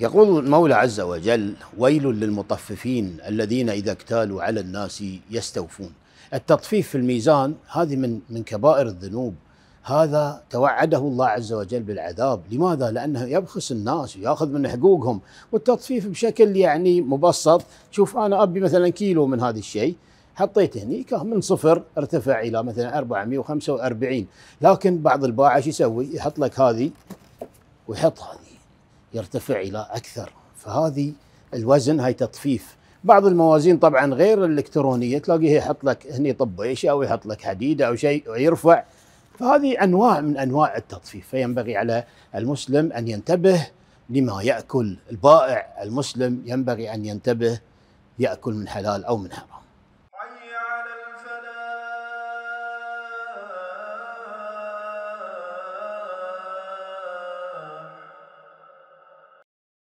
يقول المولى عز وجل ويل للمطففين الذين إذا اكتالوا على الناس يستوفون التطفيف في الميزان هذه من من كبائر الذنوب هذا توعده الله عز وجل بالعذاب لماذا لأنه يبخس الناس ويأخذ من حقوقهم والتطفيف بشكل يعني مبسط شوف أنا أبي مثلا كيلو من هذا الشيء حطيته هنا من صفر ارتفع إلى مثلا 445 لكن بعض الباعة شو يسوي يحط لك هذه ويحط هذه يرتفع الى اكثر فهذه الوزن هاي تطفيف بعض الموازين طبعا غير الالكترونيه تلاقيه يحط لك هني طبيشه او يحط لك حديده او شيء ويرفع فهذه انواع من انواع التطفيف فينبغي على المسلم ان ينتبه لما ياكل البائع المسلم ينبغي ان ينتبه ياكل من حلال او من حرام